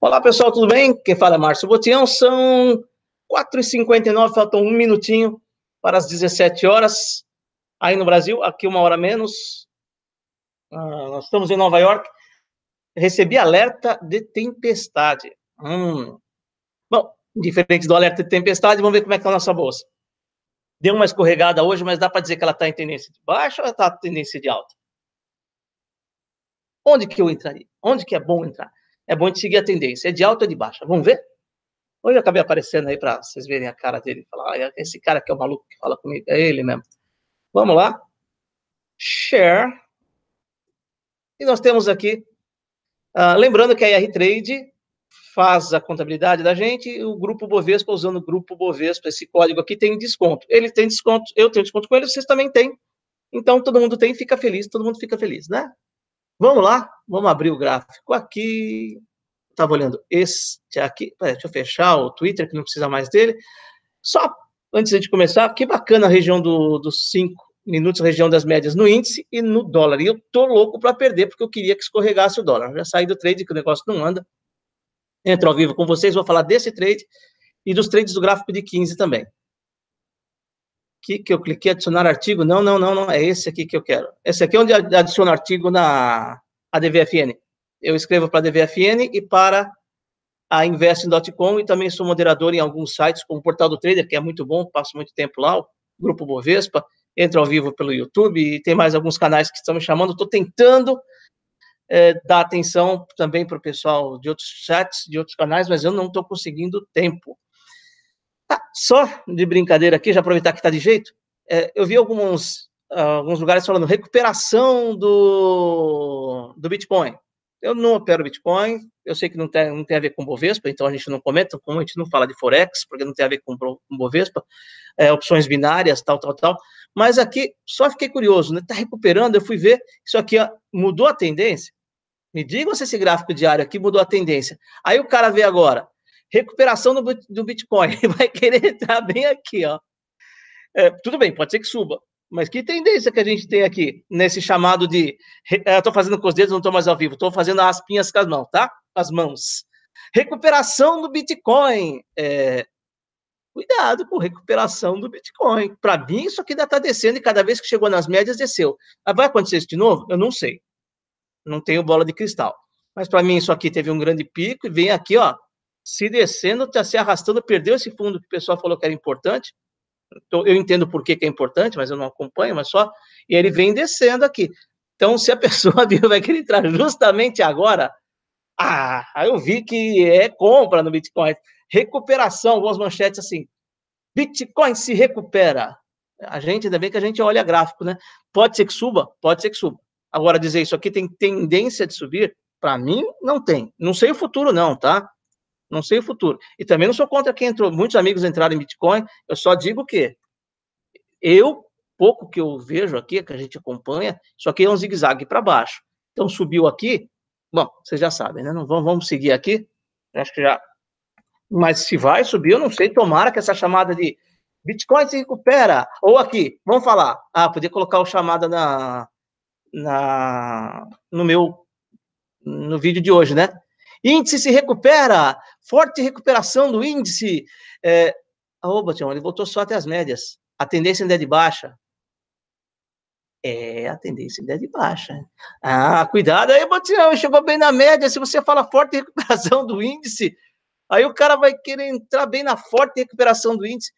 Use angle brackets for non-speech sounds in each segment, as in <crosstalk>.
Olá pessoal, tudo bem? Quem fala é Márcio Botião. São 4h59, faltam um minutinho para as 17 horas. Aí no Brasil, aqui uma hora menos. Ah, nós estamos em Nova York. Recebi alerta de tempestade. Hum. Bom, diferente do alerta de tempestade, vamos ver como é que está a nossa bolsa. Deu uma escorregada hoje, mas dá para dizer que ela está em tendência de baixo ou está em tendência de alta? Onde que eu entraria? Onde que é bom entrar? é bom de seguir a tendência, é de alta ou de baixa. Vamos ver? Hoje eu acabei aparecendo aí para vocês verem a cara dele. Falar, ah, esse cara que é o maluco que fala comigo, é ele mesmo. Vamos lá. Share. E nós temos aqui, ah, lembrando que a IR Trade faz a contabilidade da gente, o grupo Bovespa, usando o grupo Bovespa, esse código aqui tem desconto. Ele tem desconto, eu tenho desconto com ele, vocês também têm. Então todo mundo tem, fica feliz, todo mundo fica feliz, né? Vamos lá, vamos abrir o gráfico aqui. Estava olhando este aqui. Pera, deixa eu fechar o Twitter, que não precisa mais dele. Só antes de começar, que bacana a região do, dos 5 minutos, a região das médias no índice e no dólar. E eu tô louco para perder, porque eu queria que escorregasse o dólar. Já saí do trade, que o negócio não anda. Entro ao vivo com vocês, vou falar desse trade e dos trades do gráfico de 15 também que que eu cliquei adicionar artigo. Não, não, não, não. É esse aqui que eu quero. Esse aqui é onde adiciona artigo na ADVFN. Eu escrevo para a DVFN e para a Invest.com e também sou moderador em alguns sites, como o Portal do Trader, que é muito bom, passo muito tempo lá, o Grupo Bovespa, entro ao vivo pelo YouTube e tem mais alguns canais que estão me chamando. Estou tentando é, dar atenção também para o pessoal de outros chats, de outros canais, mas eu não estou conseguindo tempo. Tá, só de brincadeira aqui, já aproveitar que está de jeito, é, eu vi alguns, alguns lugares falando recuperação do, do Bitcoin. Eu não opero Bitcoin, eu sei que não tem, não tem a ver com Bovespa, então a gente não comenta, como a gente não fala de Forex, porque não tem a ver com, com Bovespa, é, opções binárias, tal, tal, tal. Mas aqui, só fiquei curioso, né? Tá recuperando, eu fui ver, isso aqui ó, mudou a tendência. Me digam se esse gráfico diário aqui mudou a tendência. Aí o cara vê agora, recuperação do, do Bitcoin, <laughs> vai querer entrar bem aqui, ó. É, tudo bem, pode ser que suba, mas que tendência que a gente tem aqui nesse chamado de. Estou é, fazendo com os dedos, não estou mais ao vivo, estou fazendo pinhas com as mãos, tá? As mãos. Recuperação do Bitcoin. É, cuidado com recuperação do Bitcoin. Para mim, isso aqui ainda está descendo e cada vez que chegou nas médias, desceu. Vai acontecer isso de novo? Eu não sei. Não tenho bola de cristal. Mas para mim, isso aqui teve um grande pico e vem aqui, ó, se descendo, está se arrastando, perdeu esse fundo que o pessoal falou que era importante. Então, eu entendo por que, que é importante, mas eu não acompanho, mas só. E ele vem descendo aqui. Então, se a <laughs> pessoa viu, vai querer entrar justamente agora, ah, eu vi que é compra no Bitcoin. Recuperação, algumas manchetes assim. Bitcoin se recupera. A gente, ainda bem que a gente olha gráfico, né? Pode ser que suba, pode ser que suba. Agora, dizer isso aqui tem tendência de subir, para mim, não tem. Não sei o futuro, não, tá? Não sei o futuro. E também não sou contra quem entrou. Muitos amigos entraram em Bitcoin. Eu só digo que eu, pouco que eu vejo aqui, que a gente acompanha, isso aqui é um zigue-zague para baixo. Então subiu aqui. Bom, vocês já sabem, né? Não vamos, vamos seguir aqui. Acho que já. Mas se vai subir, eu não sei. Tomara que essa chamada de Bitcoin se recupera. Ou aqui, vamos falar. Ah, podia colocar o chamada na, na, no meu no vídeo de hoje, né? Índice se recupera. Forte recuperação do índice. É... ô Tião, ele voltou só até as médias. A tendência ainda é de baixa. É, a tendência ainda é de baixa. Ah, cuidado aí, Botião, chegou bem na média. Se você fala forte recuperação do índice, aí o cara vai querer entrar bem na forte recuperação do índice.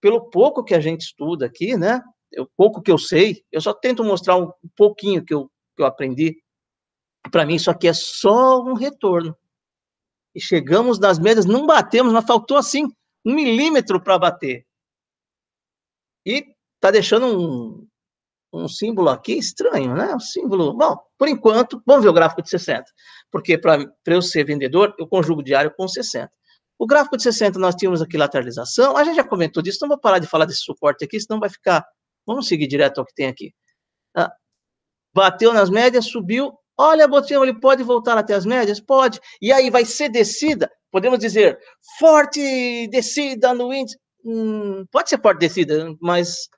Pelo pouco que a gente estuda aqui, né? O pouco que eu sei, eu só tento mostrar um pouquinho que eu, que eu aprendi. Para mim, isso aqui é só um retorno e chegamos nas médias, não batemos, mas faltou assim um milímetro para bater. E tá deixando um, um símbolo aqui estranho, né? Um símbolo. Bom, por enquanto, vamos ver o gráfico de 60. Porque para eu ser vendedor, eu conjugo diário com 60. O gráfico de 60, nós tínhamos aqui lateralização. A gente já comentou disso, não vou parar de falar desse suporte aqui, senão vai ficar. Vamos seguir direto ao que tem aqui. Ah, bateu nas médias, subiu, Olha, Botinho, ele pode voltar até as médias? Pode. E aí vai ser descida? Podemos dizer forte descida no índice? Hum, pode ser forte descida, mas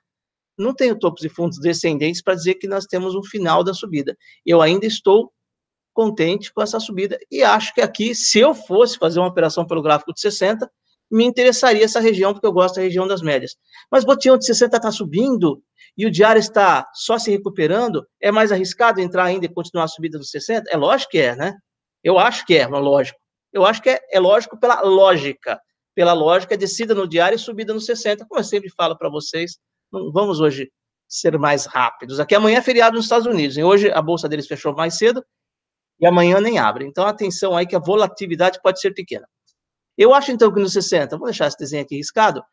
não tenho topos e fundos descendentes para dizer que nós temos um final da subida. Eu ainda estou contente com essa subida e acho que aqui, se eu fosse fazer uma operação pelo gráfico de 60, me interessaria essa região, porque eu gosto da região das médias. Mas Botião de 60 está subindo e o diário está só se recuperando, é mais arriscado entrar ainda e continuar a subida dos 60? É lógico que é, né? Eu acho que é, mas lógico. Eu acho que é, é lógico pela lógica. Pela lógica, descida no diário e subida nos 60. Como eu sempre falo para vocês, não vamos hoje ser mais rápidos. Aqui amanhã é feriado nos Estados Unidos. E hoje a bolsa deles fechou mais cedo e amanhã nem abre. Então atenção aí que a volatilidade pode ser pequena. Eu acho, então, que no 60, vou deixar esse desenho aqui riscado,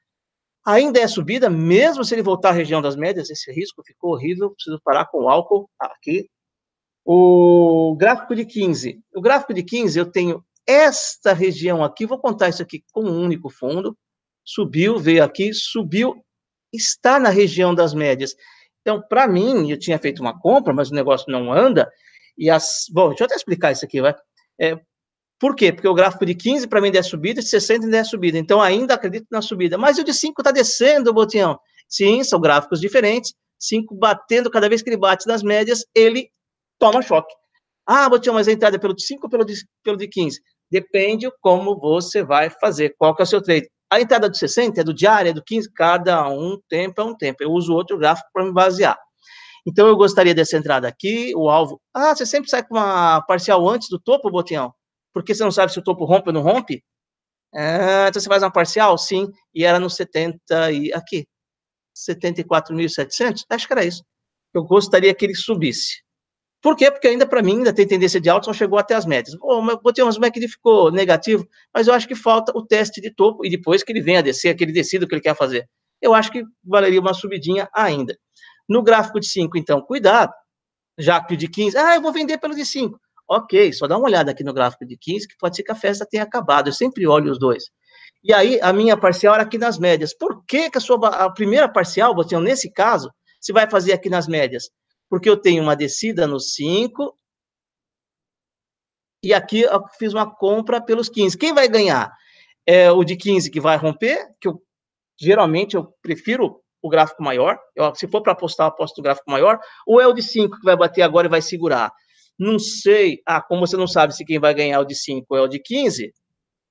ainda é subida, mesmo se ele voltar à região das médias, esse risco ficou horrível, preciso parar com o álcool aqui. O gráfico de 15. O gráfico de 15, eu tenho esta região aqui, vou contar isso aqui com um único fundo, subiu, veio aqui, subiu, está na região das médias. Então, para mim, eu tinha feito uma compra, mas o negócio não anda, e as... Bom, deixa eu até explicar isso aqui, vai. É, por quê? Porque o gráfico de 15 para mim é subida, de 60 ainda é subida. Então, ainda acredito na subida. Mas o de 5 está descendo, Botinhão. Sim, são gráficos diferentes. 5 batendo, cada vez que ele bate nas médias, ele toma choque. Ah, Botinhão, mas a entrada é pelo de 5 ou pelo de, pelo de 15? Depende como você vai fazer, qual que é o seu trade. A entrada é do 60 é do diário, é do 15, cada um tempo é um tempo. Eu uso outro gráfico para me basear. Então, eu gostaria dessa entrada aqui, o alvo. Ah, você sempre sai com uma parcial antes do topo, Botinhão? porque você não sabe se o topo rompe ou não rompe. Ah, então você faz uma parcial? Sim, e era no 70 e aqui, 74.700, acho que era isso. Eu gostaria que ele subisse. Por quê? Porque ainda para mim ainda tem tendência de alta, só chegou até as médias. Bom, eu botei umas médias que ele ficou negativo, mas eu acho que falta o teste de topo e depois que ele venha a descer, aquele descido que ele quer fazer. Eu acho que valeria uma subidinha ainda. No gráfico de 5, então, cuidado. Já que o de 15, ah, eu vou vender pelo de 5. Ok, só dá uma olhada aqui no gráfico de 15, que pode ser que a festa tenha acabado. Eu sempre olho os dois. E aí, a minha parcial era aqui nas médias. Por que, que a sua a primeira parcial, Botinho, nesse caso, você vai fazer aqui nas médias? Porque eu tenho uma descida no 5, e aqui eu fiz uma compra pelos 15. Quem vai ganhar? É o de 15 que vai romper, que eu geralmente eu prefiro o gráfico maior. Eu, se for para apostar, eu aposto o gráfico maior, ou é o de 5 que vai bater agora e vai segurar não sei, ah, como você não sabe se quem vai ganhar o de 5 é o de 15, é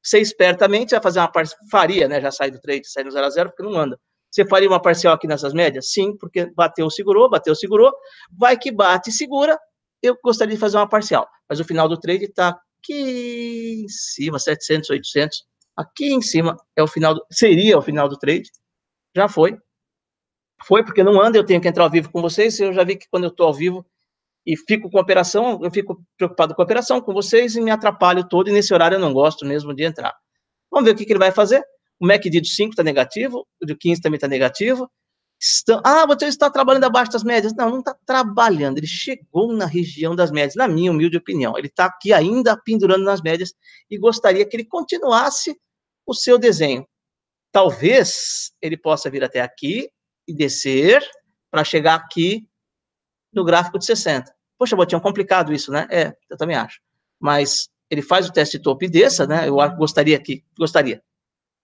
você espertamente vai fazer uma parceria, faria, né, já sai do trade, sai no 0 a 0 porque não anda. Você faria uma parcial aqui nessas médias? Sim, porque bateu, segurou, bateu, segurou, vai que bate, segura, eu gostaria de fazer uma parcial, mas o final do trade está aqui em cima, 700, 800, aqui em cima é o final, do, seria o final do trade, já foi, foi porque não anda, eu tenho que entrar ao vivo com vocês, eu já vi que quando eu estou ao vivo, e fico com a operação, eu fico preocupado com a operação, com vocês, e me atrapalho todo, e nesse horário eu não gosto mesmo de entrar. Vamos ver o que, que ele vai fazer. O MACD de 5 está negativo, o de 15 também está negativo. Estão, ah, você está trabalhando abaixo das médias. Não, não está trabalhando. Ele chegou na região das médias, na minha humilde opinião. Ele está aqui ainda pendurando nas médias e gostaria que ele continuasse o seu desenho. Talvez ele possa vir até aqui e descer para chegar aqui no gráfico de 60. Poxa, Botinho, é complicado isso, né? É, eu também acho. Mas ele faz o teste de topo dessa, né? Eu gostaria que, gostaria.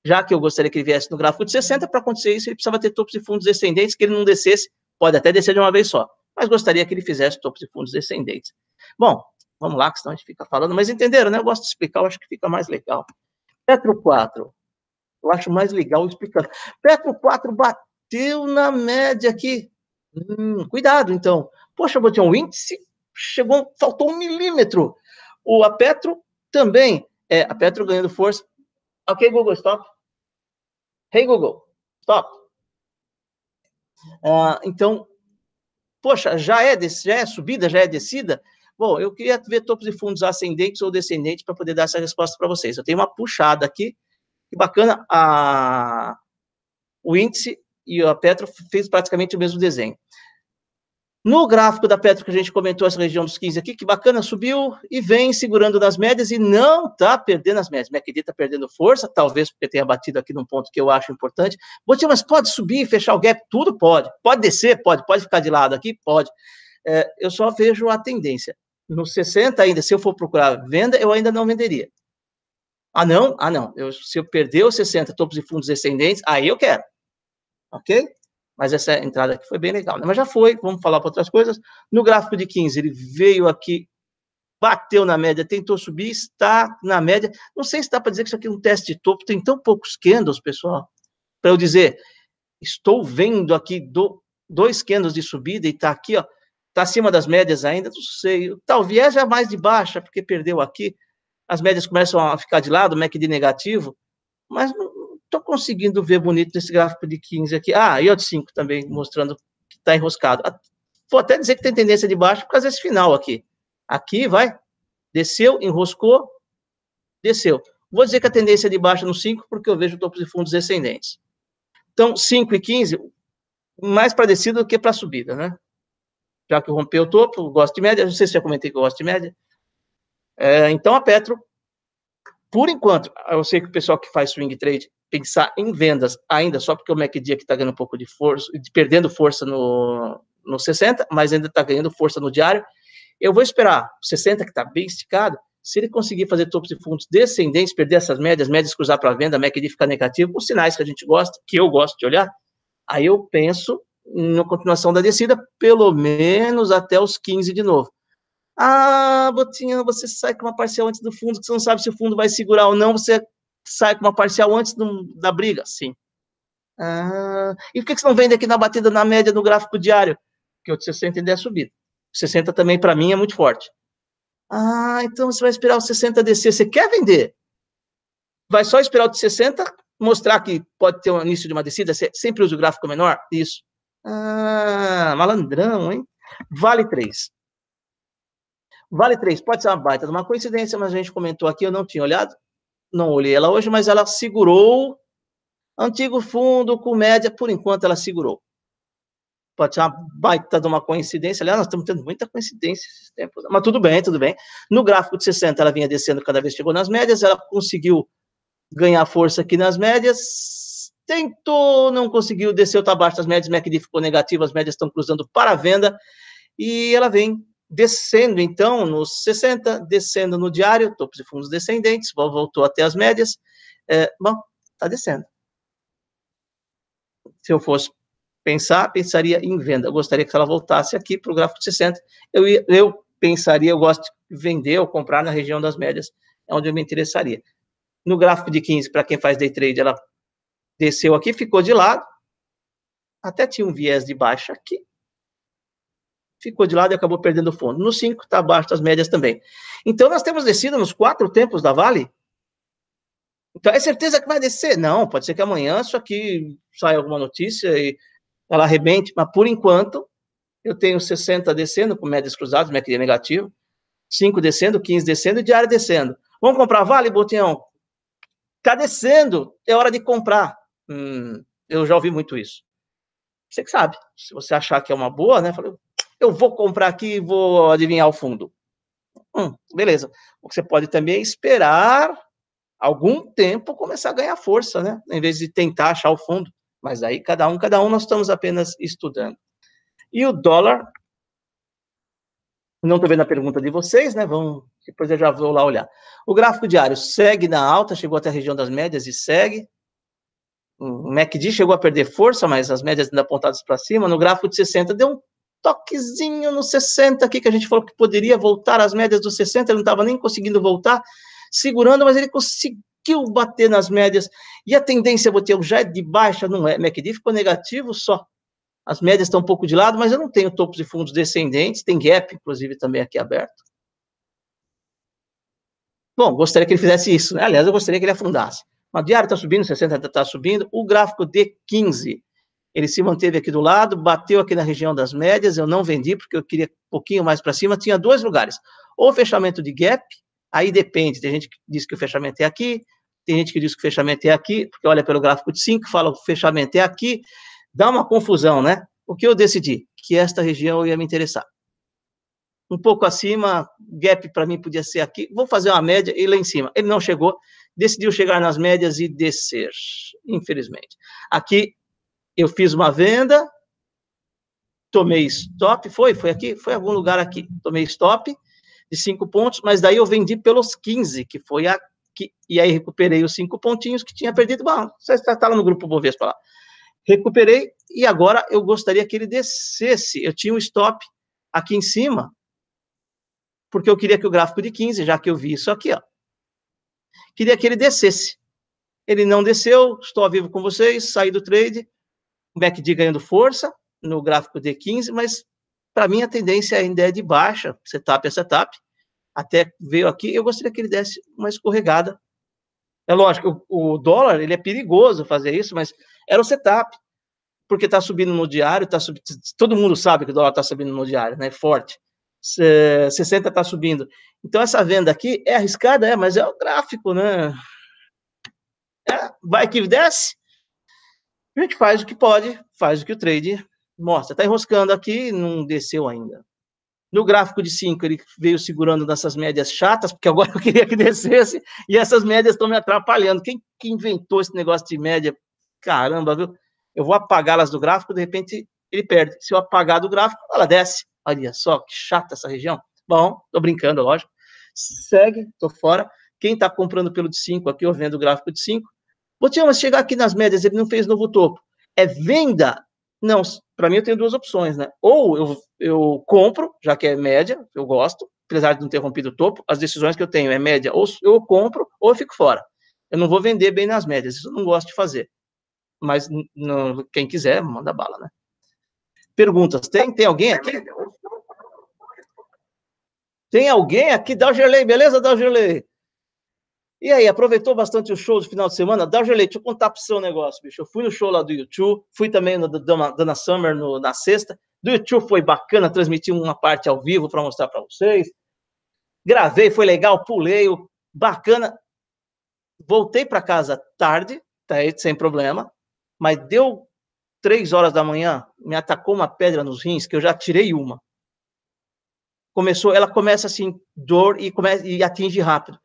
Já que eu gostaria que ele viesse no gráfico de 60, para acontecer isso, ele precisava ter topos e fundos descendentes, que ele não descesse, pode até descer de uma vez só, mas gostaria que ele fizesse topos e fundos descendentes. Bom, vamos lá, que senão a gente fica falando, mas entenderam, né? Eu gosto de explicar, eu acho que fica mais legal. Petro 4, eu acho mais legal explicando. Petro 4 bateu na média aqui. Hum, cuidado, então. Poxa, vou ter um índice, chegou, faltou um milímetro. O, a Petro também, é, a Petro ganhando força. Ok, Google, stop. Hey, Google, stop. Uh, então, poxa, já é, já é subida, já é descida? Bom, eu queria ver topos e fundos ascendentes ou descendentes para poder dar essa resposta para vocês. Eu tenho uma puxada aqui, que bacana, a, o índice e a Petro fez praticamente o mesmo desenho. No gráfico da Petro que a gente comentou essa região dos 15 aqui, que bacana, subiu e vem segurando nas médias e não está perdendo as médias. MACD está perdendo força, talvez porque tenha batido aqui num ponto que eu acho importante. Botinha, mas pode subir, e fechar o gap, tudo pode. Pode descer, pode. Pode ficar de lado aqui, pode. É, eu só vejo a tendência. No 60 ainda, se eu for procurar venda, eu ainda não venderia. Ah, não? Ah, não. Eu, se eu perder os 60 topos e fundos descendentes, aí eu quero. Ok? Mas essa entrada aqui foi bem legal, né? Mas já foi, vamos falar para outras coisas. No gráfico de 15, ele veio aqui, bateu na média, tentou subir, está na média. Não sei se dá para dizer que isso aqui é um teste de topo, tem tão poucos candles, pessoal, para eu dizer, estou vendo aqui do, dois candles de subida e está aqui, ó, está acima das médias ainda, não sei. Talvez é mais de baixa, porque perdeu aqui, as médias começam a ficar de lado, o MACD negativo, mas não, Estou conseguindo ver bonito nesse gráfico de 15 aqui. Ah, e é o de 5 também, mostrando que está enroscado. Ah, vou até dizer que tem tendência de baixo por causa desse final aqui. Aqui, vai, desceu, enroscou, desceu. Vou dizer que a tendência é de baixo no 5, porque eu vejo topos e fundos descendentes. Então, 5 e 15, mais para descida do que para subida, né? Já que rompeu o topo, gosto de média, não sei se já comentei que eu gosto de média. É, então, a Petro, por enquanto, eu sei que o pessoal que faz swing trade pensar em vendas ainda, só porque o MACD aqui está ganhando um pouco de força, perdendo força no, no 60, mas ainda está ganhando força no diário. Eu vou esperar o 60, que está bem esticado, se ele conseguir fazer topos e fundos descendentes, perder essas médias, médias cruzar para venda, MACD ficar negativo, os sinais que a gente gosta, que eu gosto de olhar, aí eu penso na continuação da descida, pelo menos até os 15 de novo. Ah, Botinha, você sai com uma parcial antes do fundo, que você não sabe se o fundo vai segurar ou não, você sai com uma parcial antes do, da briga? Sim. Ah, e por que, que você não vende aqui na batida na média no gráfico diário? Porque o de 60 ainda é subido. 60 também, para mim, é muito forte. Ah, então você vai esperar o 60 descer. Você quer vender? Vai só esperar o de 60 mostrar que pode ter um início de uma descida? Você sempre usa o gráfico menor? Isso. Ah, malandrão, hein? Vale 3. Vale 3. Pode ser uma baita de uma coincidência, mas a gente comentou aqui, eu não tinha olhado não olhei ela hoje, mas ela segurou. Antigo fundo, com média. por enquanto ela segurou. Pode ser uma baita de uma coincidência. Aliás, nós estamos tendo muita coincidência esses tempos. Né? Mas tudo bem, tudo bem. No gráfico de 60, ela vinha descendo cada vez chegou nas médias. Ela conseguiu ganhar força aqui nas médias. Tentou, não conseguiu, desceu está abaixo das médias. MACD ficou negativo, as médias estão cruzando para a venda. E ela vem descendo então nos 60, descendo no diário, topos e fundos descendentes, voltou até as médias. É, bom, está descendo. Se eu fosse pensar, pensaria em venda. Eu gostaria que ela voltasse aqui para o gráfico de 60. Eu, eu pensaria, eu gosto de vender ou comprar na região das médias, é onde eu me interessaria. No gráfico de 15, para quem faz day trade, ela desceu aqui, ficou de lado. Até tinha um viés de baixa aqui, ficou de lado e acabou perdendo o fundo. No 5 está abaixo das médias também. Então nós temos descido nos quatro tempos da Vale. Então é certeza que vai descer? Não, pode ser que amanhã isso aqui saia alguma notícia e ela arrebente, mas por enquanto eu tenho 60 descendo com médias cruzadas, minha é negativa, 5 descendo, 15 descendo e diária descendo. Vamos comprar Vale, Botinhão? Está descendo, é hora de comprar. Hum, eu já ouvi muito isso. Você que sabe. Se você achar que é uma boa, né? Falei, eu vou comprar aqui e vou adivinhar o fundo. Hum, beleza. Você pode também esperar algum tempo começar a ganhar força, né? Em vez de tentar achar o fundo. Mas aí, cada um, cada um, nós estamos apenas estudando. E o dólar, não estou vendo a pergunta de vocês, né? Vão, depois eu já vou lá olhar. O gráfico diário segue na alta, chegou até a região das médias e segue. O MACD chegou a perder força, mas as médias ainda apontadas para cima. No gráfico de 60 deu um toquezinho no 60 aqui, que a gente falou que poderia voltar às médias dos 60, ele não estava nem conseguindo voltar, segurando, mas ele conseguiu bater nas médias. E a tendência, Botelho, já é de baixa, não é? MACD ficou negativo só. As médias estão um pouco de lado, mas eu não tenho topos e fundos descendentes, tem gap, inclusive, também aqui aberto. Bom, gostaria que ele fizesse isso, né? Aliás, eu gostaria que ele afundasse. Mas o diário está subindo, 60 está subindo, o gráfico de 15 ele se manteve aqui do lado, bateu aqui na região das médias, eu não vendi porque eu queria um pouquinho mais para cima, tinha dois lugares. Ou fechamento de gap, aí depende, tem gente que diz que o fechamento é aqui, tem gente que diz que o fechamento é aqui, porque olha pelo gráfico de 5, fala o fechamento é aqui, dá uma confusão, né? O que eu decidi? Que esta região ia me interessar. Um pouco acima, gap para mim podia ser aqui, vou fazer uma média e lá em cima. Ele não chegou, decidiu chegar nas médias e descer, infelizmente. Aqui eu fiz uma venda, tomei stop, foi, foi aqui, foi algum lugar aqui, tomei stop de cinco pontos, mas daí eu vendi pelos 15, que foi a e aí recuperei os cinco pontinhos que tinha perdido. Bom, você está tá lá no grupo Bovespa lá. Recuperei e agora eu gostaria que ele descesse. Eu tinha um stop aqui em cima, porque eu queria que o gráfico de 15, já que eu vi isso aqui, ó, queria que ele descesse. Ele não desceu, estou ao vivo com vocês, saí do trade, o MACD ganhando força no gráfico D15, mas para mim a tendência ainda é de baixa, setup a é setup, até veio aqui, eu gostaria que ele desse uma escorregada. É lógico, o, o dólar, ele é perigoso fazer isso, mas era o setup, porque está subindo no diário, tá sub... todo mundo sabe que o dólar está subindo no diário, né, forte, 60 está subindo. Então essa venda aqui é arriscada, é, mas é o gráfico, né, é, vai que desce, a gente faz o que pode, faz o que o trade mostra. Está enroscando aqui, não desceu ainda. No gráfico de 5, ele veio segurando nessas médias chatas, porque agora eu queria que descesse, e essas médias estão me atrapalhando. Quem que inventou esse negócio de média? Caramba, viu? Eu vou apagá-las do gráfico, de repente ele perde. Se eu apagar do gráfico, ela desce. Olha só, que chata essa região. Bom, tô brincando, lógico. Segue, tô fora. Quem está comprando pelo de 5 aqui, eu vendo o gráfico de 5, você mas chegar aqui nas médias, ele não fez novo topo. É venda? Não, para mim eu tenho duas opções, né? Ou eu, eu compro, já que é média, eu gosto, apesar de não ter rompido o topo, as decisões que eu tenho é média, ou eu compro ou eu fico fora. Eu não vou vender bem nas médias, isso eu não gosto de fazer. Mas não, quem quiser, manda bala, né? Perguntas, tem? Tem alguém aqui? Tem alguém aqui? Dá o Gerlei, beleza, Dá o Gerlei? E aí, aproveitou bastante o show do final de semana? Darjo Leite, deixa eu contar pro seu negócio, bicho. Eu fui no show lá do YouTube, fui também no Donna Dana Summer no, na sexta. Do YouTube foi bacana, transmiti uma parte ao vivo para mostrar para vocês. Gravei, foi legal, pulei, bacana. Voltei para casa tarde, tá aí, sem problema. Mas deu três horas da manhã, me atacou uma pedra nos rins, que eu já tirei uma. Começou, ela começa assim, dor e, começa, e atinge rápido.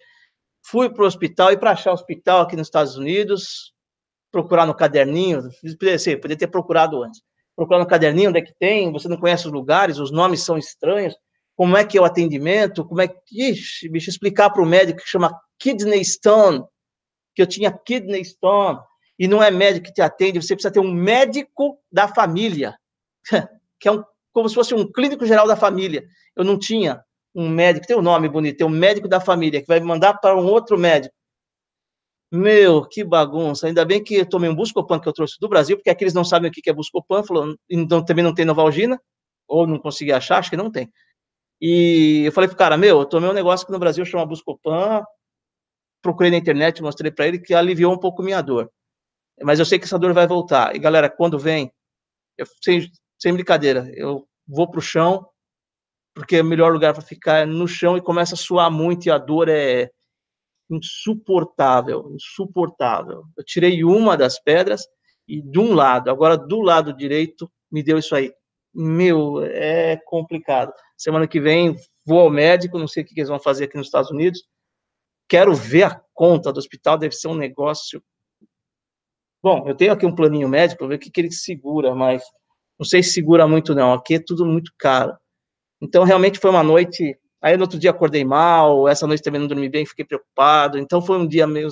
Fui para o hospital e para achar hospital aqui nos Estados Unidos, procurar no caderninho, poderia, poderia ter procurado antes. Procurar no caderninho onde é que tem, você não conhece os lugares, os nomes são estranhos, como é que é o atendimento, como é que. Ixi, bicho, explicar para o médico que chama Kidney Stone, que eu tinha Kidney Stone, e não é médico que te atende, você precisa ter um médico da família, <laughs> que é um, como se fosse um clínico geral da família. Eu não tinha um médico, tem um nome bonito, tem um médico da família, que vai mandar para um outro médico. Meu, que bagunça. Ainda bem que eu tomei um Buscopan que eu trouxe do Brasil, porque aqueles não sabem o que é Buscopan, então também não tem Novalgina, ou não consegui achar, acho que não tem. E eu falei pro cara, meu, eu tomei um negócio que no Brasil chama Buscopan, procurei na internet, mostrei para ele que aliviou um pouco minha dor. Mas eu sei que essa dor vai voltar. E galera, quando vem, eu, sem, sem brincadeira, eu vou pro chão, porque é o melhor lugar para ficar é no chão e começa a suar muito e a dor é insuportável, insuportável. Eu tirei uma das pedras e de um lado, agora do lado direito me deu isso aí. Meu, é complicado. Semana que vem vou ao médico, não sei o que eles vão fazer aqui nos Estados Unidos. Quero ver a conta do hospital, deve ser um negócio. Bom, eu tenho aqui um planinho médico, para ver o que, que ele segura, mas não sei se segura muito, não. Aqui é tudo muito caro. Então, realmente foi uma noite. Aí, no outro dia, acordei mal. Essa noite também não dormi bem, fiquei preocupado. Então, foi um dia meio.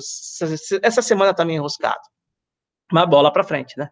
Essa semana tá meio enroscado. Mas bola para frente, né?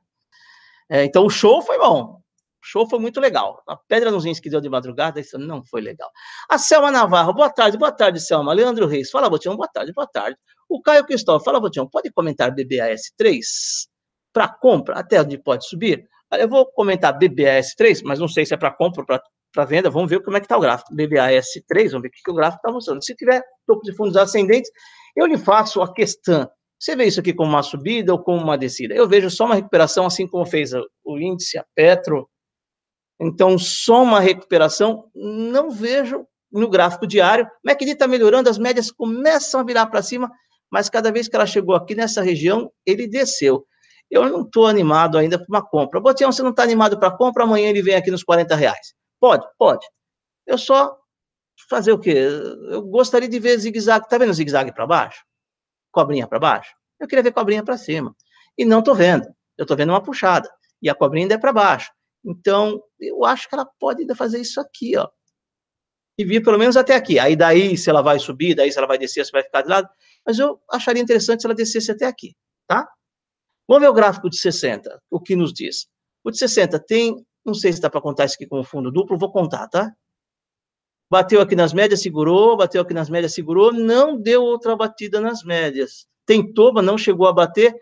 É, então, o show foi bom. O show foi muito legal. A Pedra nos Rins que deu de madrugada, isso não foi legal. A Selma Navarro, boa tarde, boa tarde, Selma. Leandro Reis, fala, Botião, boa tarde, boa tarde. O Caio Cristóvão, fala, Botião, pode comentar BBAS3 para compra? Até onde pode subir? Eu vou comentar BBAS3, mas não sei se é para compra ou para para venda, vamos ver como é que está o gráfico. BBAS3, vamos ver o que, que o gráfico está mostrando. Se tiver topo e fundos ascendentes, eu lhe faço a questão. Você vê isso aqui como uma subida ou como uma descida? Eu vejo só uma recuperação, assim como fez o índice, a Petro. Então, só uma recuperação, não vejo no gráfico diário. O MACD está melhorando, as médias começam a virar para cima, mas cada vez que ela chegou aqui nessa região, ele desceu. Eu não estou animado ainda para uma compra. Botião, você não está animado para compra, amanhã ele vem aqui nos 40 reais. Pode, pode. Eu só fazer o quê? Eu gostaria de ver zigue-zague. Tá vendo zigue-zague para baixo? Cobrinha para baixo? Eu queria ver cobrinha para cima. E não tô vendo. Eu tô vendo uma puxada. E a cobrinha ainda é para baixo. Então, eu acho que ela pode ainda fazer isso aqui, ó. E vir pelo menos até aqui. Aí daí, se ela vai subir, daí se ela vai descer, se vai ficar de lado. Mas eu acharia interessante se ela descesse até aqui, tá? Vamos ver o gráfico de 60, o que nos diz. O de 60 tem não sei se dá para contar isso aqui com fundo duplo, vou contar, tá? Bateu aqui nas médias, segurou, bateu aqui nas médias, segurou, não deu outra batida nas médias. Tentou, mas não chegou a bater.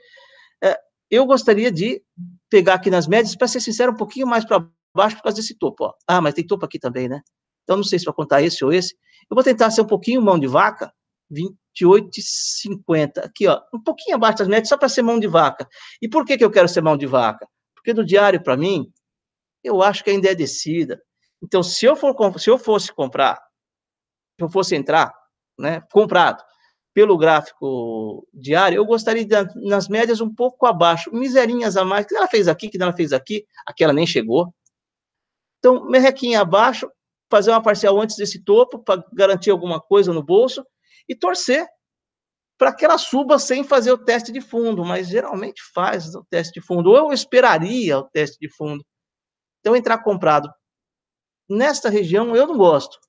É, eu gostaria de pegar aqui nas médias, para ser sincero, um pouquinho mais para baixo por causa desse topo. Ó. Ah, mas tem topo aqui também, né? Então não sei se para contar esse ou esse. Eu vou tentar ser um pouquinho mão de vaca, 28,50. Aqui, ó, um pouquinho abaixo das médias, só para ser mão de vaca. E por que, que eu quero ser mão de vaca? Porque no diário, para mim, eu acho que ainda é descida. Então, se eu, for, se eu fosse comprar, se eu fosse entrar, né, comprado pelo gráfico diário, eu gostaria de, nas médias um pouco abaixo, miserinhas a mais, que ela fez aqui, que ela fez aqui, aquela nem chegou. Então, merrequinha abaixo, fazer uma parcial antes desse topo para garantir alguma coisa no bolso e torcer para que ela suba sem fazer o teste de fundo, mas geralmente faz o teste de fundo, ou eu esperaria o teste de fundo. Então, entrar comprado nesta região, eu não gosto.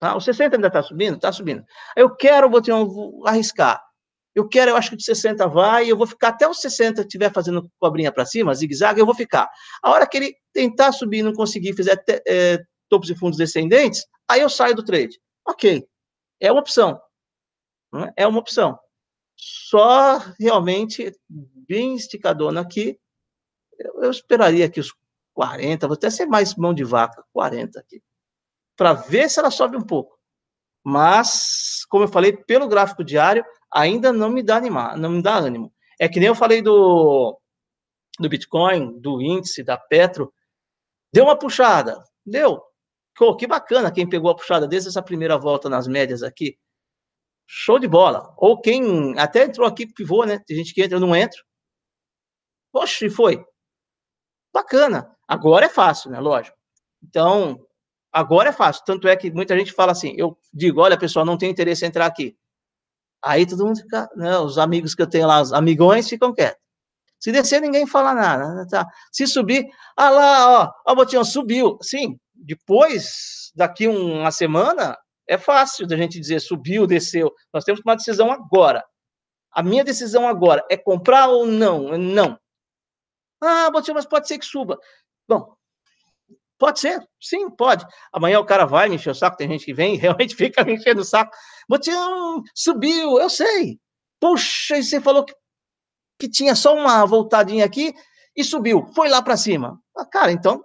Tá? O 60 ainda está subindo? Está subindo. Eu quero, vou, ter um, vou arriscar. Eu quero, eu acho que de 60 vai, eu vou ficar até o 60, estiver fazendo cobrinha para cima, zigue-zague, eu vou ficar. A hora que ele tentar subir e não conseguir, fizer te, é, topos e fundos descendentes, aí eu saio do trade. Ok, é uma opção. É? é uma opção. Só realmente, bem esticadona aqui, eu, eu esperaria que os 40, vou até ser mais mão de vaca, 40 aqui, para ver se ela sobe um pouco. Mas, como eu falei, pelo gráfico diário, ainda não me dá animar, não me dá ânimo. É que nem eu falei do, do Bitcoin, do índice, da Petro, deu uma puxada, deu. que bacana quem pegou a puxada desde essa primeira volta nas médias aqui. Show de bola. Ou quem até entrou aqui pivô, né? Tem gente que entra, eu não entro. Poxa, e foi. Bacana. Agora é fácil, né? Lógico. Então, agora é fácil. Tanto é que muita gente fala assim, eu digo, olha, pessoal, não tem interesse em entrar aqui. Aí todo mundo fica, né, os amigos que eu tenho lá, os amigões, ficam quietos. Se descer, ninguém fala nada. Né, tá. Se subir, ah lá, ó, ó, Botinho subiu. Sim, depois, daqui uma semana, é fácil da gente dizer subiu, desceu. Nós temos que tomar decisão agora. A minha decisão agora é comprar ou não? Não. Ah, Botinho, mas pode ser que suba. Bom, pode ser, sim, pode. Amanhã o cara vai me encher o saco, tem gente que vem e <laughs> realmente fica me enchendo o saco. Botião, hum, subiu, eu sei. puxa e você falou que, que tinha só uma voltadinha aqui e subiu, foi lá para cima. Ah, cara, então,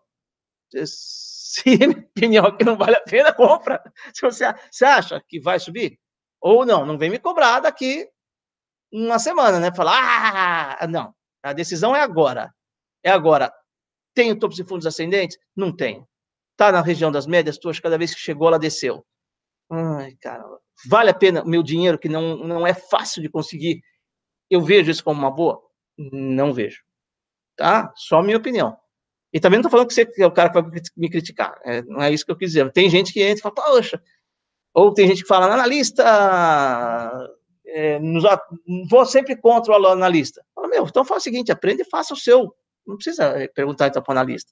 eh, <laughs> se minha opinião que não vale a pena, compra. Se você, você acha que vai subir? Ou não, não vem me cobrar daqui uma semana, né? Falar, ah, não, a decisão é agora. É agora. Tenho topos e fundos ascendentes? Não tenho. Está na região das médias? tuas. cada vez que chegou, ela desceu. Ai, cara, Vale a pena meu dinheiro, que não, não é fácil de conseguir? Eu vejo isso como uma boa? Não vejo. Tá? Só minha opinião. E também não estou falando que você é o cara que vai me criticar. É, não é isso que eu quis dizer. Tem gente que entra e fala, poxa. Ou tem gente que fala, analista, é, nos, vou sempre contra o analista. Fala, meu, então faz o seguinte, aprende e faça o seu não precisa eh, perguntar então para o analista.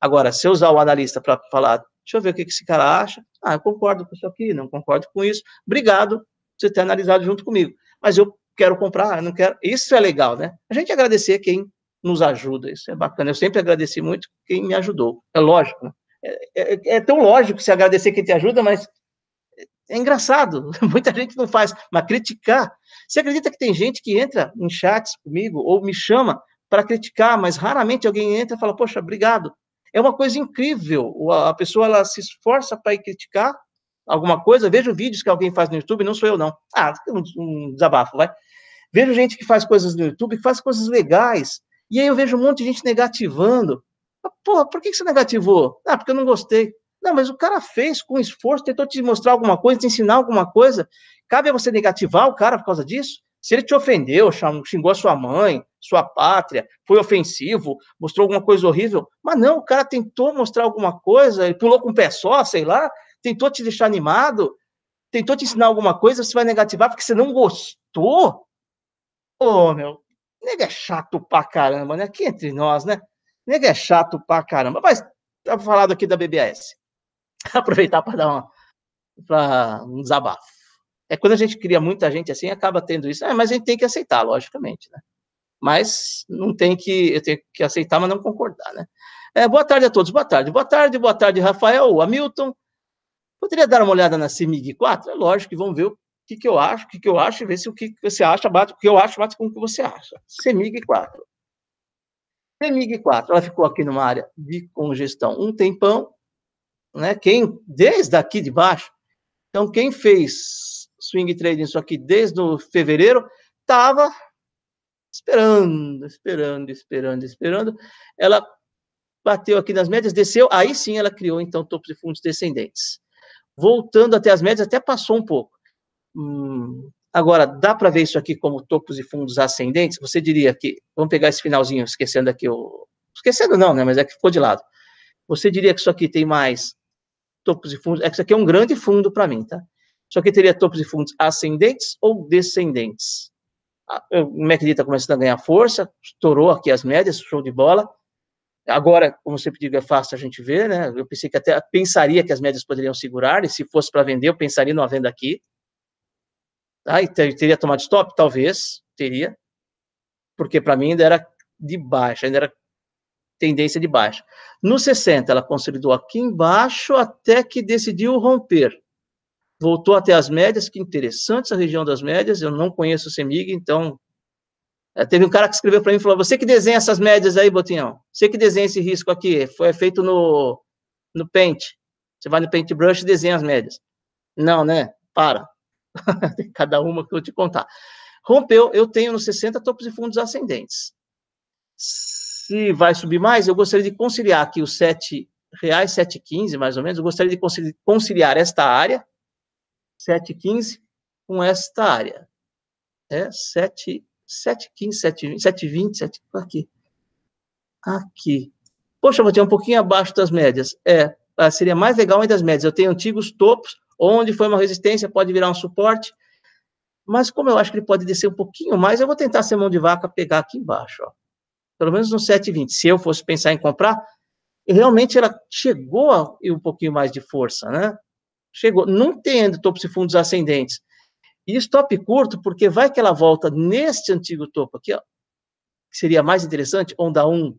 Agora, se eu usar o analista para falar, deixa eu ver o que esse cara acha, ah, eu concordo com isso aqui, não concordo com isso, obrigado por você ter analisado junto comigo, mas eu quero comprar, não quero, isso é legal, né? A gente agradecer quem nos ajuda, isso é bacana, eu sempre agradeci muito quem me ajudou, é lógico, né? é, é, é, é tão lógico se agradecer quem te ajuda, mas é engraçado, <laughs> muita gente não faz, mas criticar. Você acredita que tem gente que entra em chats comigo ou me chama para criticar, mas raramente alguém entra e fala, poxa, obrigado. É uma coisa incrível. A pessoa ela se esforça para ir criticar alguma coisa. Vejo vídeos que alguém faz no YouTube, não sou eu, não. Ah, um, desabafo, vai. Vejo gente que faz coisas no YouTube, que faz coisas legais. E aí eu vejo um monte de gente negativando. Pô, por que você negativou? Ah, porque eu não gostei. Não, mas o cara fez com esforço, tentou te mostrar alguma coisa, te ensinar alguma coisa. Cabe a você negativar o cara por causa disso? Se ele te ofendeu, xingou a sua mãe, sua pátria, foi ofensivo, mostrou alguma coisa horrível, mas não, o cara tentou mostrar alguma coisa, ele pulou com o pé só, sei lá, tentou te deixar animado, tentou te ensinar alguma coisa, você vai negativar porque você não gostou? Ô, oh, meu, nega é chato pra caramba, né? Aqui entre nós, né? Nega é chato pra caramba. Mas tá falado aqui da BBS. <laughs> Aproveitar para dar uma, pra um desabafo. É quando a gente cria muita gente assim, acaba tendo isso. É, mas a gente tem que aceitar, logicamente, né? Mas não tem que eu tenho que aceitar, mas não concordar, né? É, boa tarde a todos. Boa tarde. Boa tarde, boa tarde, Rafael, Hamilton. Poderia dar uma olhada na CIMIG 4? É lógico que vamos ver o que, que eu acho, o que, que eu acho, e ver se o que, que você acha bate, o que eu acho bate com o que você acha. CIMIG 4. CEMIG 4, ela ficou aqui numa área de congestão um tempão, né? Quem, desde aqui de baixo, então quem fez swing trading, só que desde o fevereiro, estava esperando, esperando, esperando, esperando. Ela bateu aqui nas médias, desceu, aí sim ela criou então topos e fundos descendentes. Voltando até as médias, até passou um pouco. Hum, agora, dá para ver isso aqui como topos e fundos ascendentes? Você diria que, vamos pegar esse finalzinho, esquecendo aqui o. Esquecendo não, né? Mas é que ficou de lado. Você diria que isso aqui tem mais topos e fundos? É que isso aqui é um grande fundo para mim, tá? só que teria topos e fundos ascendentes ou descendentes. O MACD está começando a ganhar força, estourou aqui as médias, show de bola. Agora, como sempre digo, é fácil a gente ver, né? Eu pensei que até pensaria que as médias poderiam segurar, e se fosse para vender, eu pensaria numa venda aqui. Tá? E teria tomado stop? Talvez, teria. Porque para mim ainda era de baixa, ainda era tendência de baixa. No 60, ela consolidou aqui embaixo até que decidiu romper voltou até as médias, que interessante essa região das médias, eu não conheço o CEMIG, então... É, teve um cara que escreveu para mim e falou, você que desenha essas médias aí, Botinhão, você que desenha esse risco aqui, foi feito no, no Paint, você vai no Paintbrush e desenha as médias. Não, né? Para. <laughs> Cada uma que eu te contar. Rompeu, eu tenho nos 60 topos e fundos ascendentes. Se vai subir mais, eu gostaria de conciliar aqui os R$ 7,15, mais ou menos, eu gostaria de conciliar esta área, 7,15 com esta área. É 7, 7,15, 7,20, 7, aqui. Aqui. Poxa, vou ter é um pouquinho abaixo das médias. É, ah, seria mais legal entre as médias. Eu tenho antigos topos, onde foi uma resistência, pode virar um suporte. Mas como eu acho que ele pode descer um pouquinho mais, eu vou tentar ser mão de vaca pegar aqui embaixo. Ó. Pelo menos no 7,20. Se eu fosse pensar em comprar, realmente ela chegou a um pouquinho mais de força, né? chegou. Não tem e fundos ascendentes. E stop curto, porque vai que ela volta neste antigo topo aqui, ó, que seria mais interessante, onda 1,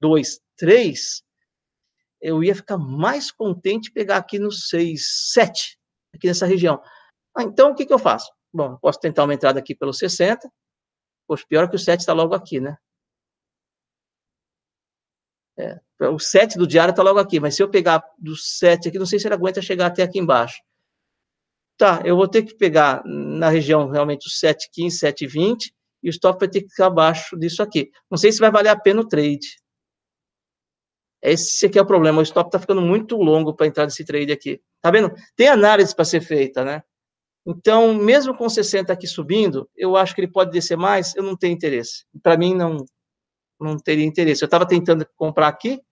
2, 3, eu ia ficar mais contente pegar aqui no 6, 7, aqui nessa região. Ah, então, o que, que eu faço? Bom, posso tentar uma entrada aqui pelo 60. Poxa, pior que o 7 está logo aqui, né? É, o 7 do diário está logo aqui, mas se eu pegar do 7 aqui, não sei se ele aguenta chegar até aqui embaixo. Tá, eu vou ter que pegar na região realmente o 7,15, 7,20, e o stop vai ter que ficar abaixo disso aqui. Não sei se vai valer a pena o trade. Esse aqui é o problema, o stop está ficando muito longo para entrar nesse trade aqui. Tá vendo? Tem análise para ser feita, né? Então, mesmo com 60 aqui subindo, eu acho que ele pode descer mais, eu não tenho interesse. Para mim, não, não teria interesse. Eu estava tentando comprar aqui,